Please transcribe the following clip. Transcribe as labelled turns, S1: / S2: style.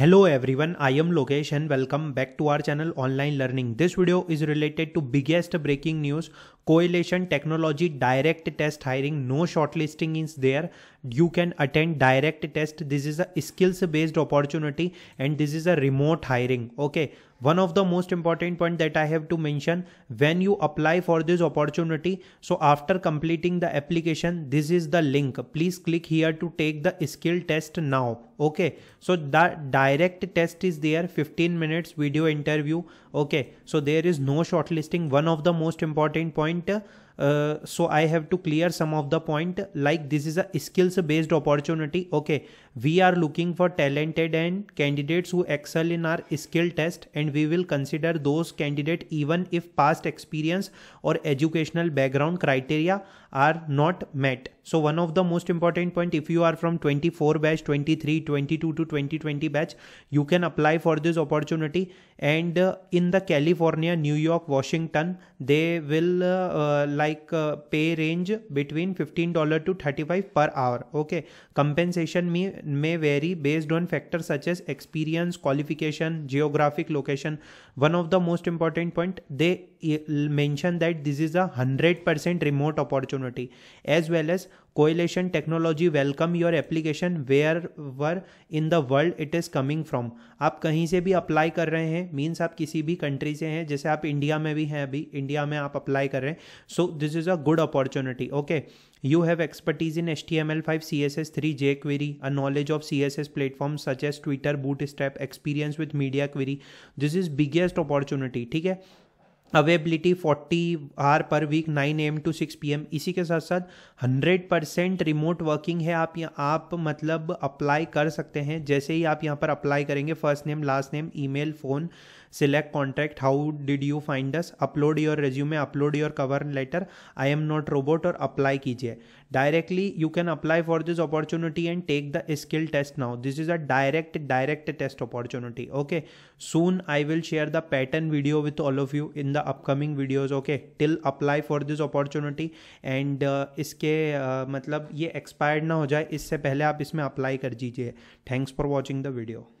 S1: Hello everyone, I am Lokesh and welcome back to our channel Online Learning. This video is related to biggest breaking news correlation technology direct test hiring no shortlisting is there you can attend direct test this is a skills based opportunity and this is a remote hiring okay one of the most important point that i have to mention when you apply for this opportunity so after completing the application this is the link please click here to take the skill test now okay so the direct test is there 15 minutes video interview okay so there is no shortlisting one of the most important point point uh, so i have to clear some of the point like this is a skills based opportunity okay we are looking for talented and candidates who excel in our skill test and we will consider those candidate even if past experience or educational background criteria are not met so one of the most important point, if you are from 24 batch, 23, 22 to 2020 batch, you can apply for this opportunity. And uh, in the California, New York, Washington, they will uh, uh, like uh, pay range between $15 to 35 per hour. Okay. Compensation may, may vary based on factors such as experience, qualification, geographic location. One of the most important point, they eh, mention that this is a 100% remote opportunity as well as coalition technology welcome your application wherever in the world it is coming from आप कहीं से भी apply कर रहे हैं means आप किसी भी कंट्री से हैं जैसे आप इंडिया में भी हैं अभी इंडिया में आप अप्लाई कर रहे हैं so this is a good opportunity okay you have expertise in H T M L five C S S three jQuery a knowledge of C S S platform such Twitter bootstrap experience with media query this is biggest opportunity ठीक है availability 40 hours per week 9 am to 6 pm इसी के साथ साथ 100 percent remote working है आप आप मतलब अप्लाई कर सकते हैं जैसे ही आप यहाँ पर अप्लाई करेंगे first name last name email phone select contact how did you find us upload your resume upload your cover letter I am not robot और अप्लाई कीजिए directly you can apply for this opportunity and take the skill test now this is a direct direct test opportunity okay soon I will share the pattern video with all of you in the the upcoming videos okay till apply for this opportunity and uh, इसके uh, मतलब ये expired ना हो जाए इससे पहले आप इसमें apply कर दीजिए thanks for watching the video